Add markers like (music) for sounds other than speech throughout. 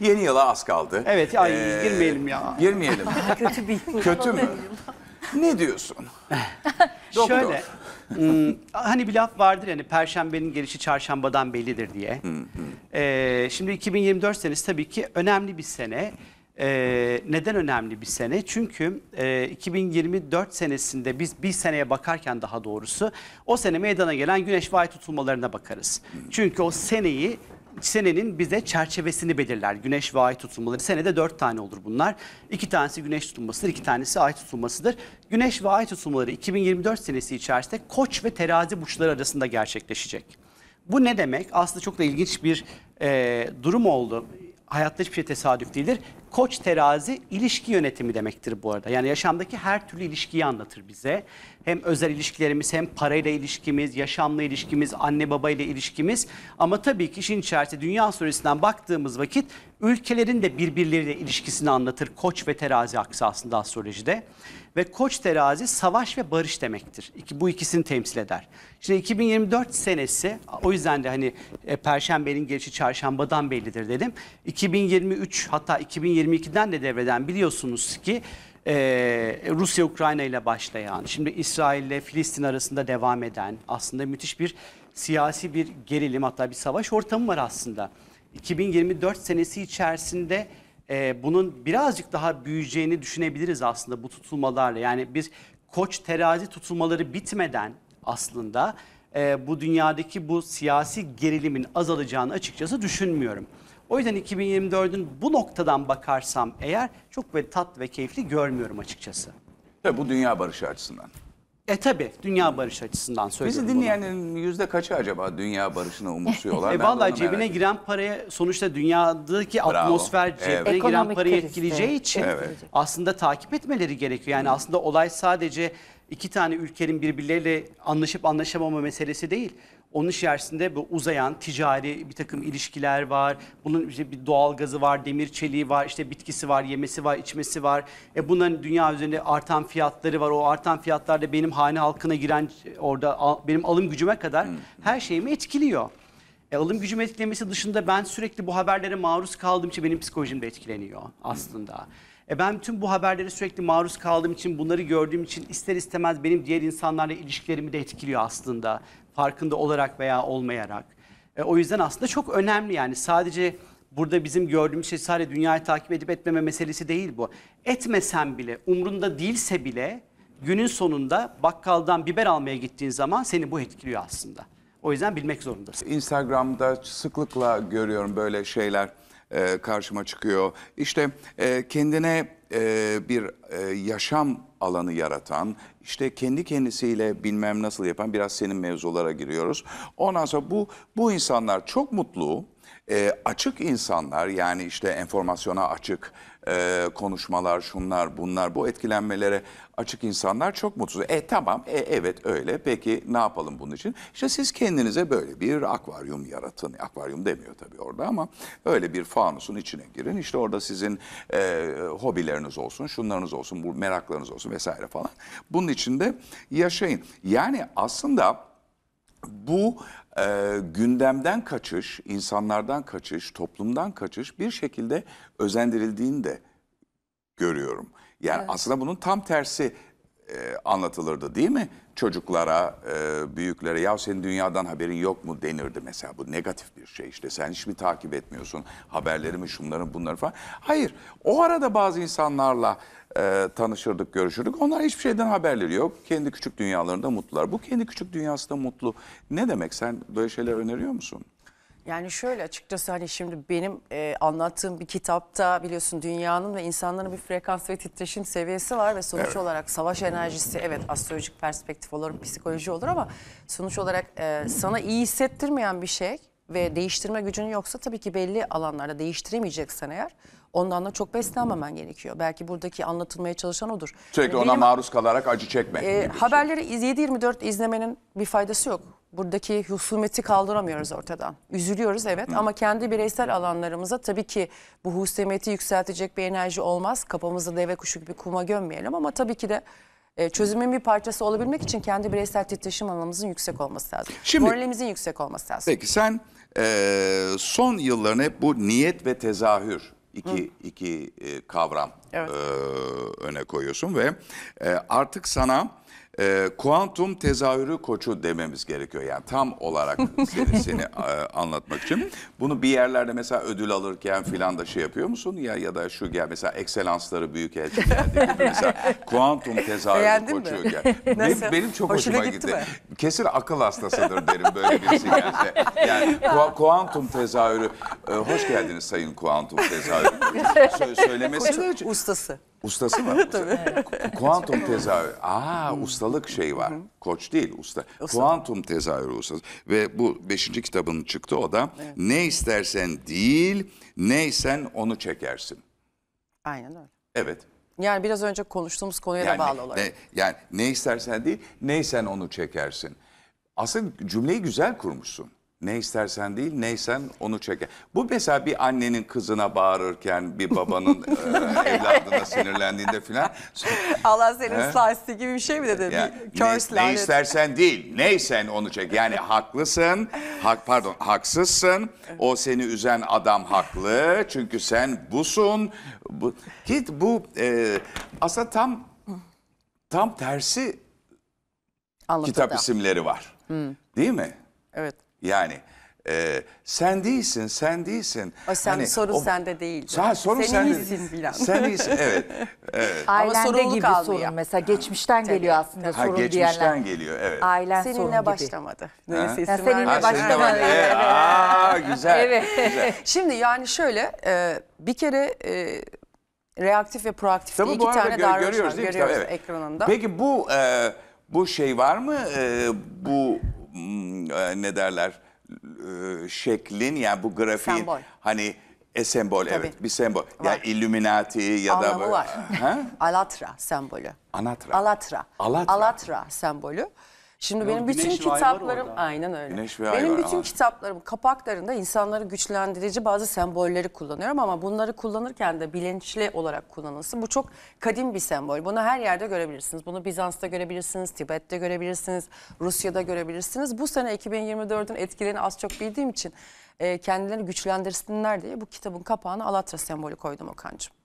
Yeni yıla az kaldı. Evet ay Ee, girmeyelim ya. Girmeyelim. (laughs) Kötü bir Kötü mü? Ne diyorsun? (laughs) Doktor. Şöyle. hmm, hani bir laf vardır yani perşembenin gelişi çarşambadan bellidir diye. Ee, şimdi 2024 senesi tabii ki önemli bir sene. Ee, neden önemli bir sene? Çünkü e, 2024 senesinde biz bir seneye bakarken daha doğrusu o sene meydana gelen güneş ve tutulmalarına bakarız. Çünkü o seneyi senenin bize çerçevesini belirler. Güneş ve ay tutulmaları. Senede dört tane olur bunlar. İki tanesi güneş tutulmasıdır, iki tanesi ay tutulmasıdır. Güneş ve ay tutulmaları 2024 senesi içerisinde koç ve terazi burçları arasında gerçekleşecek. Bu ne demek? Aslında çok da ilginç bir e, durum oldu hayatta hiçbir şey tesadüf değildir. Koç terazi ilişki yönetimi demektir bu arada. Yani yaşamdaki her türlü ilişkiyi anlatır bize. Hem özel ilişkilerimiz hem parayla ilişkimiz, yaşamla ilişkimiz, anne babayla ilişkimiz. Ama tabii ki işin içerisinde dünya süresinden baktığımız vakit ülkelerin de birbirleriyle ilişkisini anlatır. Koç ve terazi aksı aslında astrolojide ve koç terazi savaş ve barış demektir. İki, bu ikisini temsil eder. Şimdi 2024 senesi o yüzden de hani e, perşembenin gelişi çarşambadan bellidir dedim. 2023 hatta 2022'den de devreden biliyorsunuz ki e, Rusya Ukrayna ile başlayan, şimdi İsrail ile Filistin arasında devam eden aslında müthiş bir siyasi bir gerilim hatta bir savaş ortamı var aslında. 2024 senesi içerisinde e, bunun birazcık daha büyüyeceğini düşünebiliriz aslında bu tutulmalarla. Yani bir koç terazi tutulmaları bitmeden aslında e, bu dünyadaki bu siyasi gerilimin azalacağını açıkçası düşünmüyorum. O yüzden 2024'ün bu noktadan bakarsam eğer çok ve tat ve keyifli görmüyorum açıkçası. Tabii bu dünya barışı açısından. E tabi dünya barış açısından söylüyorum Bizi dinleyenlerin yüzde kaçı acaba dünya barışına umursuyorlar? e valla cebine giren paraya sonuçta dünyadaki Bravo. atmosfer cebine Ekonomik giren parayı etkileyeceği için evet. aslında takip etmeleri gerekiyor. Yani Hı. aslında olay sadece iki tane ülkenin birbirleriyle anlaşıp anlaşamama meselesi değil. Onun içerisinde bu uzayan ticari bir takım ilişkiler var. Bunun işte bir doğal gazı var, demir çeliği var, işte bitkisi var, yemesi var, içmesi var. E bunların dünya üzerinde artan fiyatları var. O artan fiyatlar da benim hane halkına giren orada benim alım gücüme kadar her şeyimi etkiliyor. E, alım gücümü etkilemesi dışında ben sürekli bu haberlere maruz kaldığım için benim psikolojim de etkileniyor aslında. E, ben tüm bu haberlere sürekli maruz kaldığım için, bunları gördüğüm için ister istemez benim diğer insanlarla ilişkilerimi de etkiliyor aslında farkında olarak veya olmayarak. E, o yüzden aslında çok önemli yani sadece burada bizim gördüğümüz şey sadece dünyayı takip edip etmeme meselesi değil bu. Etmesen bile umrunda değilse bile günün sonunda bakkaldan biber almaya gittiğin zaman seni bu etkiliyor aslında. O yüzden bilmek zorundasın. Instagram'da sıklıkla görüyorum böyle şeyler e, karşıma çıkıyor. İşte e, kendine e, bir e, yaşam alanı yaratan, işte kendi kendisiyle bilmem nasıl yapan, biraz senin mevzulara giriyoruz. Ondan sonra bu, bu insanlar çok mutlu, e, açık insanlar yani işte enformasyona açık, e, konuşmalar, şunlar, bunlar bu etkilenmelere açık insanlar çok mutsuz. E tamam, e, evet öyle. Peki ne yapalım bunun için? İşte siz kendinize böyle bir akvaryum yaratın. Akvaryum demiyor tabii orada ama öyle bir fanusun içine girin. İşte orada sizin e, hobileriniz olsun, şunlarınız olsun, bu meraklarınız olsun vesaire falan. Bunun içinde yaşayın. Yani aslında bu e, gündemden kaçış, insanlardan kaçış, toplumdan kaçış bir şekilde özendirildiğini de görüyorum. Yani evet. aslında bunun tam tersi e, anlatılırdı değil mi? Çocuklara, e, büyüklere ya senin dünyadan haberin yok mu denirdi mesela. Bu negatif bir şey işte sen hiç mi takip etmiyorsun haberlerimi şunların bunları falan. Hayır o arada bazı insanlarla e, tanışırdık, görüşürdük. Onlar hiçbir şeyden haberleri yok. Kendi küçük dünyalarında mutlular. Bu kendi küçük dünyasında mutlu. Ne demek sen böyle şeyler öneriyor musun? Yani şöyle açıkçası hani şimdi benim e, anlattığım bir kitapta biliyorsun dünyanın ve insanların bir frekans ve titreşim seviyesi var ve sonuç evet. olarak savaş enerjisi evet astrolojik perspektif olur, psikoloji olur ama sonuç olarak e, sana iyi hissettirmeyen bir şey ve değiştirme gücün yoksa tabii ki belli alanlarda değiştiremeyeceksen eğer ondan da çok beslenmemen gerekiyor. Belki buradaki anlatılmaya çalışan odur. Sürekli yani ona benim, maruz kalarak acı çekme. E, şey. haberleri şey. 7-24 izlemenin bir faydası yok buradaki husumeti kaldıramıyoruz ortadan. Üzülüyoruz evet ama kendi bireysel alanlarımıza tabii ki bu husumeti yükseltecek bir enerji olmaz. Kafamızı deve kuşu gibi kuma gömmeyelim ama tabii ki de e, çözümün bir parçası olabilmek için kendi bireysel titreşim alanımızın yüksek olması lazım. Şimdi, Moralimizin yüksek olması lazım. Peki sen e, son yılların hep bu niyet ve tezahür iki, iki e, kavram evet. e, öne koyuyorsun ve e, artık sana e, kuantum tezahürü koçu dememiz gerekiyor. Yani tam olarak (laughs) seni, seni e, anlatmak için. Bunu bir yerlerde mesela ödül alırken filan da şey yapıyor musun? Ya ya da şu gel mesela ekselansları büyük elçi geldi. (laughs) mesela kuantum tezahürü Beğendin koçu mi? gel. (laughs) Benim, benim çok Hoşuna hoşuma gitti. gitti. Kesin akıl hastasıdır derim böyle birisi şey gelse. Yani ku, kuantum tezahürü. E, hoş geldiniz sayın kuantum tezahürü. Sö söylemesi Koçun ustası. Ustası mı (laughs) Tabii. Kuantum tezahürü. Aa ustalık şey var. Koç değil usta. Kuantum tezahürü ustası. Ve bu beşinci kitabının çıktı o da. Ne istersen değil, neysen onu çekersin. Aynen öyle. Evet. Yani biraz önce konuştuğumuz konuya da bağlı olarak. ne, yani ne istersen değil, neysen onu çekersin. Aslında cümleyi güzel kurmuşsun. Ne istersen değil, neysen onu çeker. Bu mesela bir annenin kızına bağırırken, bir babanın (laughs) e, evladına sinirlendiğinde filan. Allah senin slasti gibi bir şey mi dedi? Yani, bir ne, ne istersen değil, neysen onu çek. Yani (laughs) haklısın, hak, pardon haksızsın. O seni üzen adam haklı. Çünkü sen busun. Bu, git bu e, aslında tam tam tersi Anlatıda. kitap isimleri var. Hmm. Değil mi? Evet. Yani e, sen değilsin, sen değilsin. O sen hani, sorun o, sende değil. Sen, sorun sende. iyisin filan. Sen iyisin, (laughs) evet. evet. Ailende gibi kalmıyor. sorun mesela. Geçmişten Tabii. geliyor aslında ha, sorun geçmişten diyenler. Geçmişten geliyor, evet. Ailen Seninle sorun gibi. başlamadı. Neyse isim Seninle ha, başlamadı. Seninle evet. Aa, güzel, evet. güzel. Şimdi yani şöyle, e, bir kere... E, Reaktif ve proaktif Tabii iki tane gö davranış görüyoruz, var. Görüyoruz, görüyoruz evet. ekranında. Peki bu e, bu şey var mı? E, bu Mm, e, ne derler e, şeklin yani bu grafiğin sembol. hani e sembol Tabii. evet bir sembol. Var. Ya Illuminati ya Anlamı da böyle. var. (laughs) Alatra sembolü. Anatra. Alatra. Alatra. Alatra sembolü. Şimdi Yok, benim bütün kitaplarım aynen öyle. Güneş ve benim var, bütün aman. kitaplarım kapaklarında insanları güçlendirici bazı sembolleri kullanıyorum ama bunları kullanırken de bilinçli olarak kullanılsın. Bu çok kadim bir sembol. Bunu her yerde görebilirsiniz. Bunu Bizans'ta görebilirsiniz, Tibet'te görebilirsiniz, Rusya'da görebilirsiniz. Bu sene 2024'ün etkilerini az çok bildiğim için e, kendilerini güçlendirsinler diye bu kitabın kapağına Alatra sembolü koydum Okan'cığım.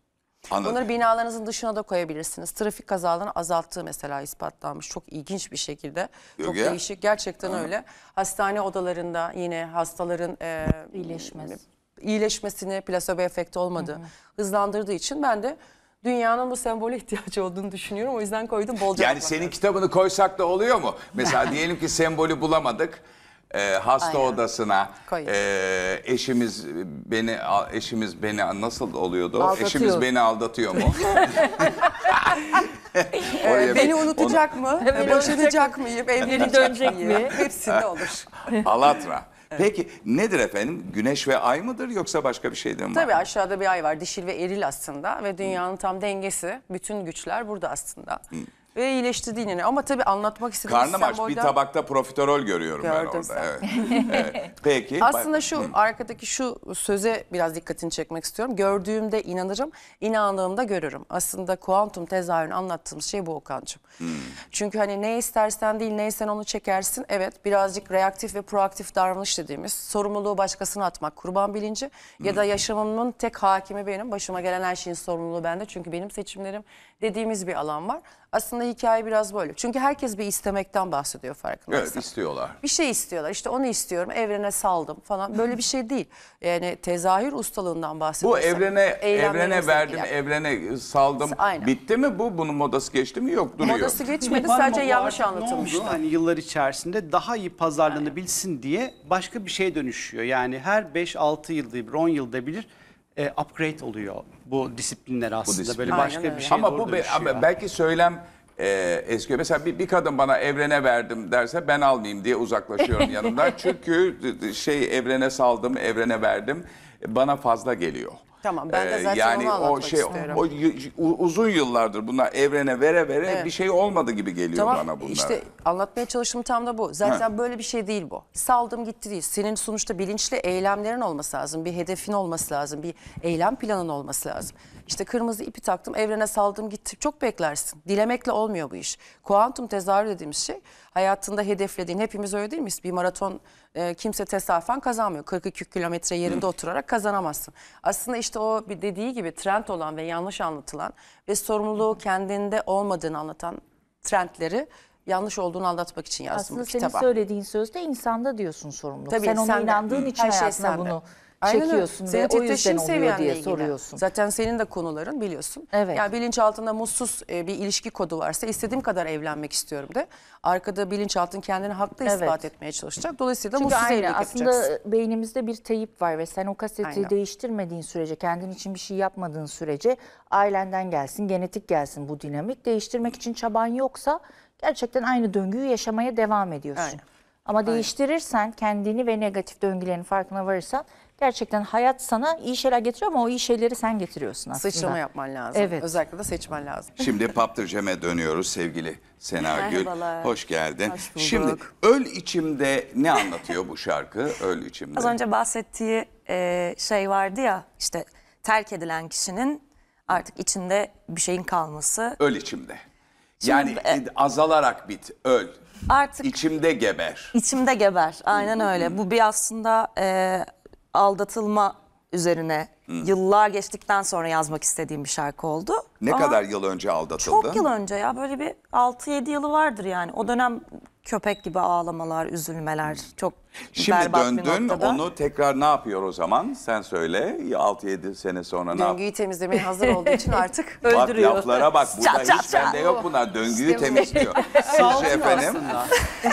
Anladım. Bunları binalarınızın dışına da koyabilirsiniz. Trafik kazalarını azalttığı mesela ispatlanmış. Çok ilginç bir şekilde. Yok Çok ya. değişik. Gerçekten Anladım. öyle. Hastane odalarında yine hastaların e, iyileşmez. iyileşmesini plasebo efekti olmadı. Hızlandırdığı için ben de dünyanın bu sembole (laughs) ihtiyacı olduğunu düşünüyorum. O yüzden koydum bolca. Yani senin kitabını koysak da oluyor mu? Mesela diyelim ki sembolü bulamadık e, hasta Aynen. odasına e, eşimiz beni eşimiz beni nasıl oluyordu? Aldatıyor. Eşimiz beni aldatıyor mu? (laughs) (laughs) Oraya Beni bir- unutacak mı? Evet, Boşanacak mıyım? Evlenecek dönecek miyim? mi? Hepsinde olur. (laughs) Alatra. Peki nedir efendim? Güneş ve ay mıdır yoksa başka bir şeydir mi? var? Tabii aşağıda bir ay var. Dişil ve eril aslında ve dünyanın tam dengesi. Bütün güçler burada aslında. Ve iyileştirdi yine. Ama tabii anlatmak istediğim Karnım aç bir tabakta profiterol görüyorum ben orada. sen. Evet. Evet. (laughs) Peki. Aslında şu arkadaki şu söze biraz dikkatini çekmek istiyorum. Gördüğümde inanırım, inandığımda görürüm. Aslında kuantum tezahürünü anlattığımız şey bu Okan'cığım. Çünkü hani ne istersen değil neysen onu çekersin. Evet birazcık reaktif ve proaktif davranış dediğimiz sorumluluğu başkasına atmak kurban bilinci ya da yaşamımın tek hakimi benim. Başıma gelen her şeyin sorumluluğu bende çünkü benim seçimlerim dediğimiz bir alan var. Aslında aslında hikaye biraz böyle. Çünkü herkes bir istemekten bahsediyor farkındaysan. Evet istiyorlar. Bir şey istiyorlar. İşte onu istiyorum evrene saldım falan. Böyle bir şey değil. Yani tezahür ustalığından bahsediyorsun. Bu evrene evrene verdim, yani. evrene saldım. Aynen. Bitti mi bu? Bunun modası geçti mi? Yok duruyor. Modası (laughs) geçmedi sadece yanlış anlatılmıştı. Hani yıllar içerisinde daha iyi pazarlanabilsin Aynen. diye başka bir şey dönüşüyor. Yani her 5-6 yılda bir, 10 yılda bir e, upgrade oluyor bu disiplinler aslında. Bu disiplin. Böyle başka Aynen, bir şey Ama bu be, ama belki söylem e, eski mesela bir, bir kadın bana evrene verdim derse ben almayayım diye uzaklaşıyorum (laughs) yanından. Çünkü şey evrene saldım, evrene verdim bana fazla geliyor. Tamam ben de e, zaten yani onu o şey istiyorum. o uzun yıllardır buna evrene vere vere Evet. bir şey olmadı gibi geliyor bana bunlar. işte anlatmaya çalıştığım tam da bu. Zaten böyle bir şey değil bu. Saldım gitti değil. Senin sonuçta bilinçli eylemlerin olması lazım. Bir hedefin olması lazım. Bir eylem planın olması lazım. İşte kırmızı ipi taktım evrene saldım gitti. Çok beklersin. Dilemekle olmuyor bu iş. Kuantum tezahür dediğimiz şey hayatında hedeflediğin hepimiz öyle değil miyiz? Bir maraton e, kimse tesafen kazanmıyor. 42 kilometre yerinde oturarak kazanamazsın. Aslında işte o bir dediği gibi trend olan ve yanlış anlatılan ve sorumluluğu kendinde olmadığını anlatan trendleri yanlış olduğunu anlatmak için yazdım Aslında bu kitaba. Aslında senin söylediğin sözde insanda diyorsun sorumluluk. Tabii, sen ona sende. inandığın için Her şey hayatına şey sende. bunu Aynen çekiyorsun öyle. ve Senin o yüzden oluyor diye soruyorsun. Zaten senin de konuların biliyorsun. Evet. Yani bilinçaltında mutsuz e, bir ilişki kodu varsa istediğim kadar evlenmek istiyorum de. Arkada bilinçaltın kendini haklı evet. ispat etmeye çalışacak. Dolayısıyla Çünkü mutsuz aynı, evlilik aslında yapacaksın. Aslında beynimizde bir teyip var ve sen o kaseti aynen. değiştirmediğin sürece, kendin için bir şey yapmadığın sürece ailenden gelsin, genetik gelsin bu dinamik. Değiştirmek için çaban yoksa gerçekten aynı döngüyü yaşamaya devam ediyorsun. Aynen. Ama değiştirirsen kendini ve negatif döngülerin farkına varırsan gerçekten hayat sana iyi şeyler getiriyor ama o iyi şeyleri sen getiriyorsun aslında. Sıçrama yapman lazım. Evet. Özellikle de seçmen lazım. Şimdi Paptırcem'e dönüyoruz sevgili Sena Gül. Merhabalar. Hoş geldin. Hoş bulduk. Şimdi Öl içimde ne anlatıyor bu şarkı Öl içimde. Az önce bahsettiği e, şey vardı ya işte terk edilen kişinin artık içinde bir şeyin kalması. Öl içimde. Yani Şimdi, e, azalarak bit, öl. Artık içimde geber. İçimde geber. Aynen öyle. Bu bir aslında e, aldatılma üzerine yıllar geçtikten sonra yazmak istediğim bir şarkı oldu. Ne Aa, kadar yıl önce aldatıldın? Çok yıl önce ya böyle bir 6-7 yılı vardır yani. O dönem köpek gibi ağlamalar, üzülmeler hmm. çok Şimdi berbat döndün bir noktada. onu tekrar ne yapıyor o zaman? Sen söyle 6-7 sene sonra ne Döngüyü temizlemeye hazır olduğu için (laughs) artık Bak öldürüyor. laflara bak burada Çat, çat, hiç bende yok bunlar döngüyü temizliyor. (laughs) Sizce efendim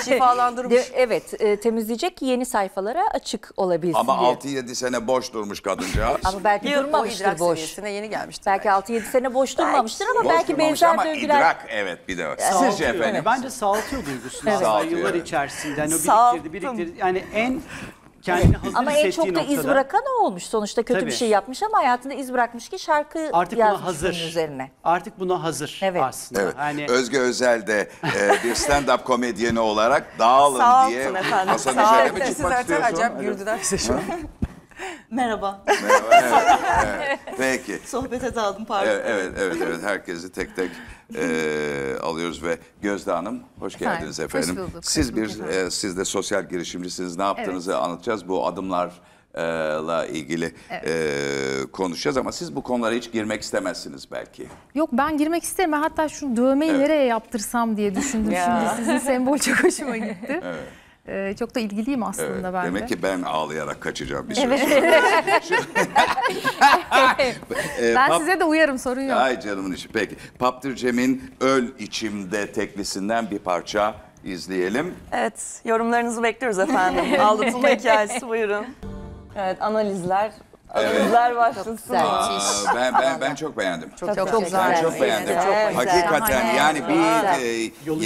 şifalandırmış. De- evet e, temizleyecek yeni sayfalara açık olabilsin ama diye. 6-7 sene boş durmuş kadıncağız. Ama belki Yıl o durmamıştır boş. seviyesine yeni gelmişti. Belki 6-7 sene boş oluşturmamıştır ama belki Oluşturmamış benzer ama döngüler... idrak evet bir de var. Sizce Sağaltıyor. efendim? Bence sağaltıyor duygusunu Evet. aslında Sağaltıyor, yıllar içerisinde. Hani biriktirdi, biriktirdi. Yani en kendini hazır Ama en çok da iz bırakan o olmuş. Sonuçta kötü Tabii. bir şey yapmış ama hayatında iz bırakmış ki şarkı Artık yazmış buna bunun hazır. üzerine. Artık buna hazır Evet. aslında. Evet. Yani Özge Özel de e, bir stand-up komedyeni olarak dağılın Sağ diye olsun efendim. masanın Sağ üzerine olun. mi Siz çıkmak zaten istiyorsun? acayip güldüler. Merhaba. Merhaba. Evet, evet. (laughs) Peki. Sohbete daldım pardon. Evet, evet, evet, Herkesi tek tek e, alıyoruz ve Gözde Hanım hoş geldiniz efendim. Hoş bulduk. Siz hoş bir, e, siz de sosyal girişimcisiniz. Ne yaptığınızı evet. anlatacağız. Bu adımlarla la ilgili evet. e, konuşacağız ama siz bu konulara hiç girmek istemezsiniz belki. Yok ben girmek isterim. Hatta şu dövmeyi evet. nereye yaptırsam diye düşündüm şimdi. Sizin sembol çok hoşuma (laughs) gitti. Evet. Ee, çok da ilgiliyim aslında evet, ben Demek de. ki ben ağlayarak kaçacağım bir süre evet. Şey. sonra. (laughs) ben Pap size de uyarım sorun yok. Ay canımın işi peki. Paptırcem'in Öl İçimde teklisinden bir parça izleyelim. Evet yorumlarınızı bekliyoruz efendim. (laughs) Aldatılma hikayesi buyurun. Evet analizler Kızlar başlasın. Aa, ben ben ben çok beğendim. Çok, çok, çok güzel. Ben çok beğendim. Çok Hakikaten Şahane. yani bir e,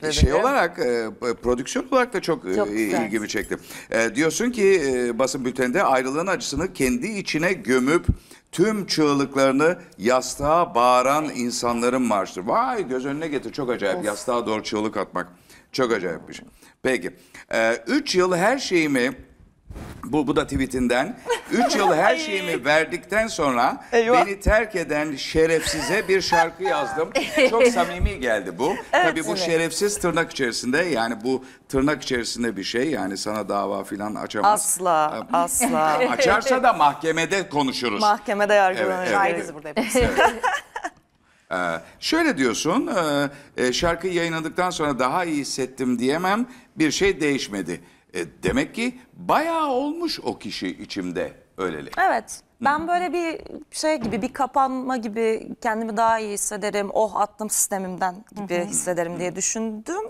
ya, şey olarak e, prodüksiyon olarak da çok, e, Çok e, ilgimi çekti. E, diyorsun ki e, basın bülteninde ayrılığın acısını kendi içine gömüp tüm çığlıklarını yastığa bağıran insanların marşı. Vay göz önüne getir çok acayip yastığa doğru çığlık atmak. Çok acayip bir şey. Peki. E, üç yıl her şeyimi bu, bu da tweetinden. Üç yıl her (laughs) şeyimi verdikten sonra Eyvah. beni terk eden şerefsize bir şarkı yazdım. Çok samimi geldi bu. Tabii bu evet. şerefsiz tırnak içerisinde yani bu tırnak içerisinde bir şey yani sana dava filan açamaz. Asla, ee, asla. (laughs) Açarsa da mahkemede konuşuruz. Mahkemede yargılanacak. Evet, evet. burada ee, şöyle diyorsun, e, e, şarkı yayınladıktan sonra daha iyi hissettim diyemem, bir şey değişmedi. E, demek ki bayağı olmuş o kişi içimde öyleli. Evet. Ben böyle bir şey gibi bir kapanma gibi kendimi daha iyi hissederim. Oh attım sistemimden gibi hissederim diye düşündüm.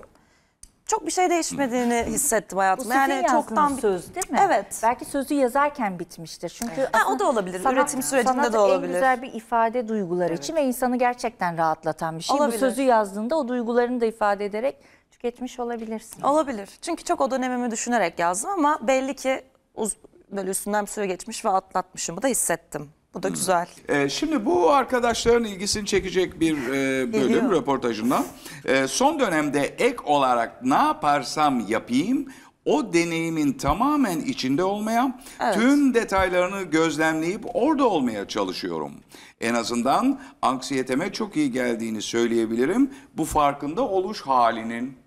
Çok bir şey değişmediğini hissettim Bu hayatımda. Yani çoktan bir... söz değil mi? Evet. Belki sözü yazarken bitmiştir. Çünkü Ha, o da olabilir. sanat- Üretim sürecinde de olabilir. en güzel bir ifade duyguları için ve insanı gerçekten rahatlatan bir şey. Olabilir. Bu sözü yazdığında o duygularını da ifade ederek Geçmiş olabilirsin. Olabilir. Çünkü çok o dönemimi düşünerek yazdım ama belli ki uz böyle üstünden bir süre geçmiş ve atlatmışımı da hissettim. Bu da hmm. güzel. E, şimdi bu arkadaşların ilgisini çekecek bir e, bölüm Geliyor. röportajından. E, son dönemde ek olarak ne yaparsam yapayım o deneyimin tamamen içinde olmaya, Evet. tüm detaylarını gözlemleyip orada olmaya çalışıyorum. En azından anksiyeteme çok iyi geldiğini söyleyebilirim bu farkında oluş halinin.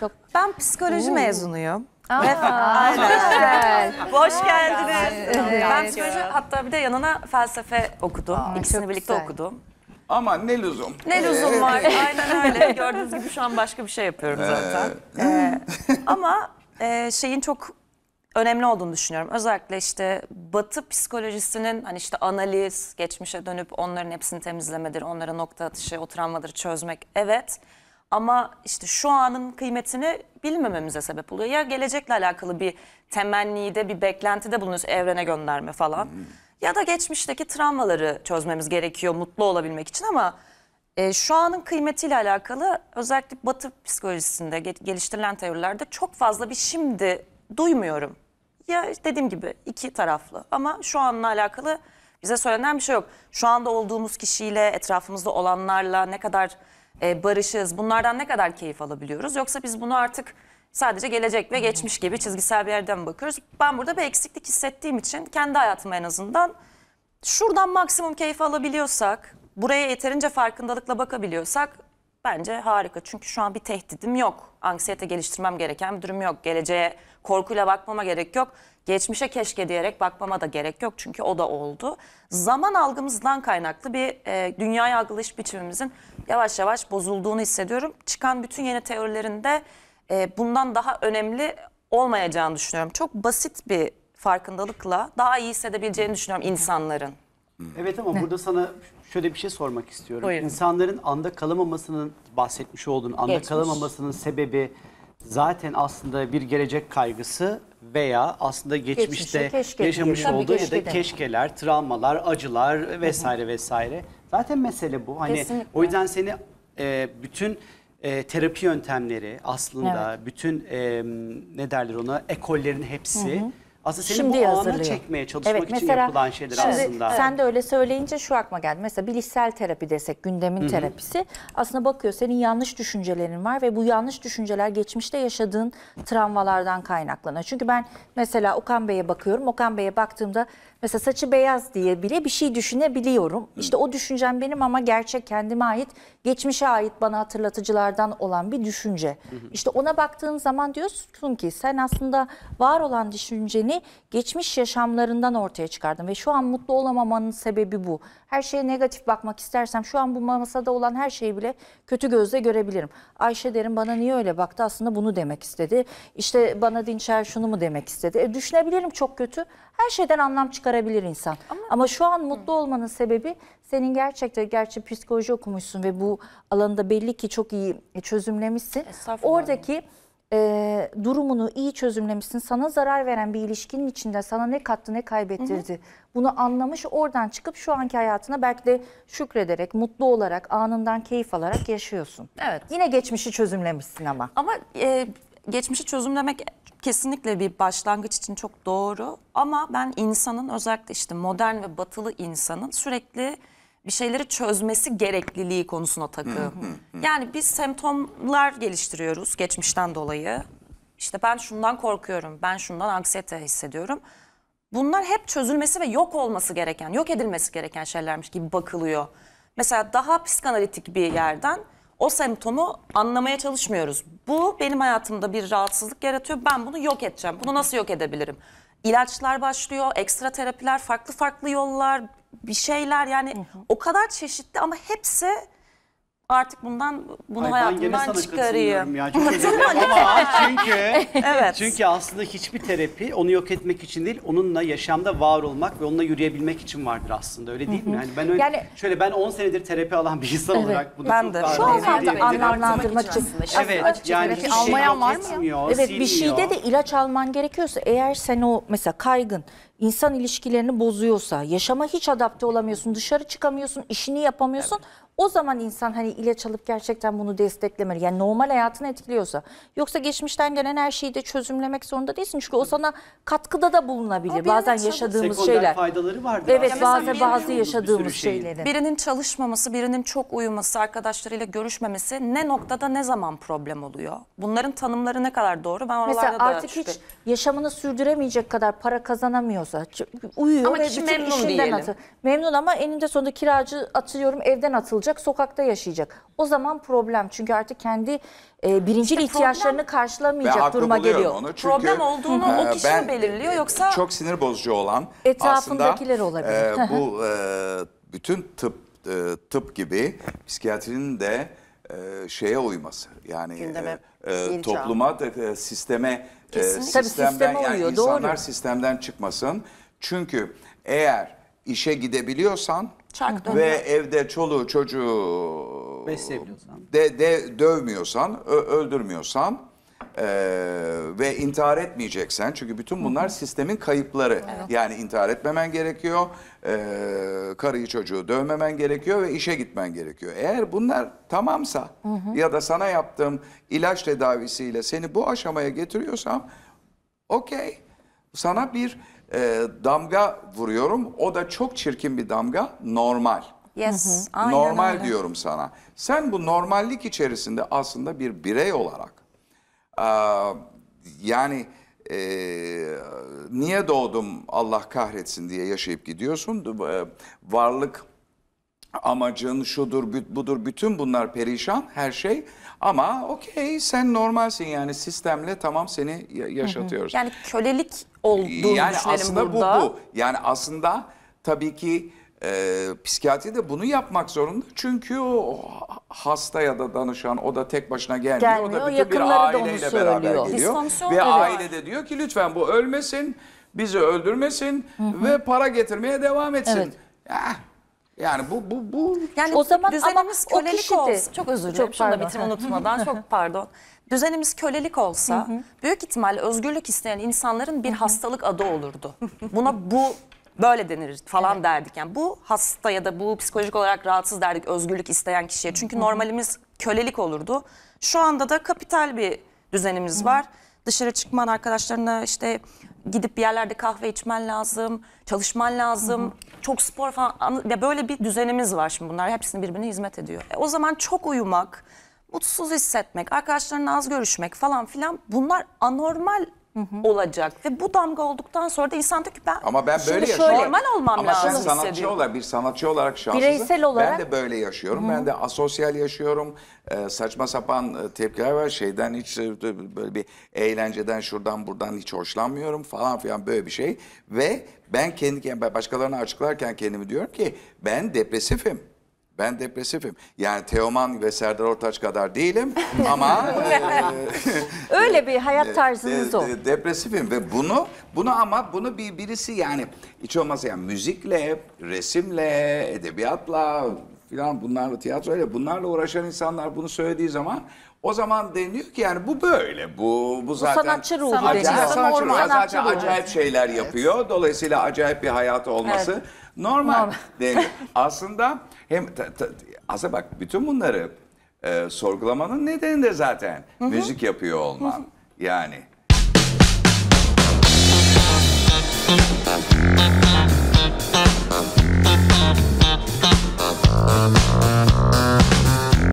Çok Ben psikoloji mezunuyum. Aa, Hoş geldiniz. Ben psikoloji hatta bir de yanına felsefe okudum. İkisini birlikte güzel. okudum. Ama ne lüzum. Ne lüzum var? (laughs) Aynen öyle. Gördüğünüz gibi şu an başka bir şey yapıyorum ee, zaten. Ee, ama e, şeyin çok önemli olduğunu düşünüyorum. Özellikle işte Batı psikolojisinin hani işte analiz, geçmişe dönüp onların hepsini temizlemedir, onlara nokta atışı, o travmaları çözmek. Evet. Ama işte şu anın kıymetini bilmememize sebep oluyor. Ya gelecekle alakalı bir temennide, bir beklentide bulunuyoruz evrene gönderme falan. Hmm. Ya da geçmişteki travmaları çözmemiz gerekiyor mutlu olabilmek için ama e, şu anın kıymetiyle alakalı özellikle batı psikolojisinde geliştirilen teorilerde çok fazla bir şimdi duymuyorum. Ya dediğim gibi iki taraflı ama şu anla alakalı bize söylenen bir şey yok. Şu anda olduğumuz kişiyle, etrafımızda olanlarla ne kadar e, barışız bunlardan ne kadar keyif alabiliyoruz? Yoksa biz bunu artık sadece gelecek ve geçmiş gibi çizgisel bir yerden bakıyoruz. Ben burada bir eksiklik hissettiğim için kendi hayatıma en azından şuradan maksimum keyif alabiliyorsak, buraya yeterince farkındalıkla bakabiliyorsak bence harika. Çünkü şu an bir tehdidim yok. Anksiyete geliştirmem gereken bir durum yok. Geleceğe korkuyla bakmama gerek yok. Geçmişe keşke diyerek bakmama da gerek yok. Çünkü o da oldu. Zaman algımızdan kaynaklı bir e, dünyayı algılayış biçimimizin yavaş yavaş bozulduğunu hissediyorum. Çıkan bütün yeni teorilerinde e, bundan daha önemli olmayacağını düşünüyorum. Çok basit bir farkındalıkla daha iyi hissedebileceğini düşünüyorum insanların. Evet ama burada sana şöyle bir şey sormak istiyorum. Buyurun. İnsanların anda kalamamasının bahsetmiş olduğun anda Geçmiş. kalamamasının sebebi zaten aslında bir gelecek kaygısı veya aslında geçmişte Geçmişi, yaşamış Tabii olduğu ya da keşkeler, travmalar, acılar vesaire vesaire. Zaten mesele bu. Hani Kesinlikle. o yüzden seni e, bütün e, terapi yöntemleri aslında evet. bütün e, ne derler ona ekollerin hepsi hı hı aslında seni şimdi bu ana hazırlıyor. çekmeye çalışmak evet, için mesela, yapılan şeyler şimdi aslında. Sen de öyle söyleyince şu akma geldi. Mesela bilişsel terapi desek gündemin Hı -hı. terapisi aslında bakıyor senin yanlış düşüncelerin var ve bu yanlış düşünceler geçmişte yaşadığın travmalardan kaynaklanıyor. Çünkü ben mesela Okan Bey'e bakıyorum. Okan Bey'e baktığımda Mesela saçı beyaz diye bile bir şey düşünebiliyorum. İşte o düşüncem benim ama gerçek kendime ait, geçmişe ait bana hatırlatıcılardan olan bir düşünce. İşte ona baktığın zaman diyorsun ki sen aslında var olan düşünceni geçmiş yaşamlarından ortaya çıkardın ve şu an mutlu olamamanın sebebi bu. Her şeye negatif bakmak istersem şu an bu masada olan her şeyi bile kötü gözle görebilirim. Ayşe derim bana niye öyle baktı aslında bunu demek istedi. İşte bana Dinçer şunu mu demek istedi. E, düşünebilirim çok kötü. Her şeyden anlam çıkar çıkarabilir insan. Ama, Ama şu an mutlu olmanın sebebi senin gerçekten gerçi psikoloji okumuşsun ve bu alanda belli ki çok iyi çözümlemişsin. Oradaki e, durumunu iyi çözümlemişsin. Sana zarar veren bir ilişkinin içinde sana ne kattı ne kaybettirdi. Hı hı. Bunu anlamış oradan çıkıp şu anki hayatına belki de şükrederek, mutlu olarak, anından keyif alarak yaşıyorsun. Evet. Yine geçmişi çözümlemişsin ama. Ama e, geçmişi çözümlemek kesinlikle bir başlangıç için çok doğru ama ben insanın özellikle işte modern ve batılı insanın sürekli bir şeyleri çözmesi gerekliliği konusuna takığım. yani biz semptomlar geliştiriyoruz geçmişten dolayı. İşte ben şundan korkuyorum, ben şundan anksiyete hissediyorum. Bunlar hep çözülmesi ve yok olması gereken, yok edilmesi gereken şeylermiş gibi bakılıyor. Mesela daha psikanalitik bir yerden o semptomu anlamaya çalışmıyoruz. Bu benim hayatımda bir rahatsızlık yaratıyor. Ben bunu yok edeceğim. Bunu nasıl yok edebilirim? İlaçlar başlıyor, ekstra terapiler, farklı farklı yollar, bir şeyler yani hı hı. o kadar çeşitli ama hepsi artık bundan bunu Ay, hayatımdan çıkarayım. Yani (laughs) çok ama çünkü evet. çünkü aslında hiçbir terapi onu yok etmek için değil, onunla yaşamda var olmak ve onunla yürüyebilmek için vardır aslında. Öyle değil mi? Yani ben öyle, yani, şöyle ben 10 senedir terapi alan bir insan evet, olarak bunu ben çok de. Şu an anlamlandırmak için. Aslında. Evet, aslında yani hiç şey almayan var mı? evet, silmiyor. bir şeyde de ilaç alman gerekiyorsa eğer sen o mesela kaygın insan ilişkilerini bozuyorsa, yaşama hiç adapte olamıyorsun, dışarı çıkamıyorsun, işini yapamıyorsun. Evet. O zaman insan hani ilaç alıp gerçekten bunu desteklemeli. Yani normal hayatını etkiliyorsa. Yoksa geçmişten gelen her şeyi de çözümlemek zorunda değilsin. Çünkü o sana katkıda da bulunabilir. Ama bazen çalışma, yaşadığımız şeyler. faydaları vardır. Evet bazen bazı yaşadığımız şeylerin. Birinin çalışmaması, birinin çok uyuması, arkadaşlarıyla görüşmemesi ne noktada ne zaman problem oluyor? Bunların tanımları ne kadar doğru? Ben Mesela artık şüphe... hiç yaşamını sürdüremeyecek kadar para kazanamıyorsa uyuyor ama ve bütün memnun işinden diyelim. atılıyor. Memnun ama eninde sonunda kiracı atıyorum evden atılacak olacak, sokakta yaşayacak. O zaman problem çünkü artık kendi e, birincil işte ihtiyaçlarını karşılamayacak duruma geliyor. Onu çünkü, problem olduğunu o kişi ben, belirliyor e, yoksa... Çok sinir bozucu olan etrafındakiler aslında, olabilir. E, bu e, bütün tıp e, tıp gibi psikiyatrinin de e, şeye uyması yani e, Gündeme, e, topluma e, sisteme Kesinlikle. e, sistemden Tabii sisteme yani uyuyor, insanlar doğru. sistemden çıkmasın çünkü eğer işe gidebiliyorsan Çark dönüyor. Ve evde çoluğu çocuğu de, de dövmüyorsan, ö- öldürmüyorsan e, ve intihar etmeyeceksen çünkü bütün bunlar sistemin kayıpları. Yani intihar etmemen gerekiyor, e, karıyı çocuğu dövmemen gerekiyor ve işe gitmen gerekiyor. Eğer bunlar tamamsa ya da sana yaptığım ilaç tedavisiyle seni bu aşamaya getiriyorsam okey sana bir e, damga vuruyorum. O da çok çirkin bir damga normal. Yes. Hı normal öyle. diyorum sana. Sen bu normallik içerisinde aslında bir birey olarak e, yani e, niye doğdum Allah kahretsin diye yaşayıp gidiyorsun. E, varlık amacın şudur budur bütün bunlar perişan her şey ama okey sen normalsin yani sistemle tamam seni yaşatıyoruz. Hı hı. Yani kölelik olduğunu yani aslında burada. Bu, bu. Yani aslında tabii ki e, psikiyatri de bunu yapmak zorunda. Çünkü o hasta ya da danışan o da tek başına gelmiyor. gelmiyor o da bütün bir aileyle beraber geliyor. Ve aile de diyor ki lütfen bu ölmesin, bizi öldürmesin hı hı. ve para getirmeye devam etsin. Evet. Ah, yani bu bu bu Yani o zaman ama düzenimiz o kölelik kişi olsa. Çok özür dilerim. Çok Şunu da pardon. unutmadan. Çok (laughs) pardon. Düzenimiz kölelik olsa büyük ihtimal özgürlük isteyen insanların bir hastalık adı olurdu. Buna bu böyle denir falan derdik. Yani bu hasta ya da bu psikolojik olarak rahatsız derdik özgürlük isteyen kişiye. Çünkü normalimiz kölelik olurdu. Şu anda da kapital bir düzenimiz var dışarı çıkman, arkadaşlarına işte gidip bir yerlerde kahve içmen lazım, çalışman lazım, hı hı. çok spor falan. Ya böyle bir düzenimiz var şimdi bunlar. Hepsini birbirine hizmet ediyor. E, o zaman çok uyumak, mutsuz hissetmek, arkadaşlarınla az görüşmek falan filan bunlar anormal Hı hı. olacak ve bu damga olduktan sonra da insan diyor ki ben ama ben böyle yaşıyorum. normal olmam ama lazım. sen sanatçı olarak bir sanatçı olarak şanslısın. Bireysel olarak. Ben de böyle yaşıyorum. Hı. Ben de asosyal yaşıyorum. Ee, saçma sapan e, tepkiler var. Şeyden hiç e, böyle bir eğlenceden şuradan buradan hiç hoşlanmıyorum falan filan böyle bir şey. Ve ben kendi başkalarına açıklarken kendimi diyorum ki ben depresifim. Ben depresifim. Yani Teoman ve Serdar Ortaç kadar değilim (laughs) ama e, (laughs) öyle bir hayat e, tarzınız e, o. De, depresifim ve bunu bunu ama bunu bir birisi yani hiç olmazsa yani müzikle, resimle, edebiyatla, filan bunlarla tiyatroyla bunlarla uğraşan insanlar bunu söylediği zaman o zaman deniyor ki yani bu böyle. Bu bu zaten sanatçı ruhu acayip, deniyor. sanatçı ruhu. Normal sanatçı zaten ruhu. acayip şeyler yapıyor. Dolayısıyla acayip bir hayatı olması Evet. normal, Normal. (laughs) deniyor. aslında hem ta- ta- aslında bak bütün bunları e, sorgulamanın nedeni de zaten müzik yapıyor olman. yani Bye.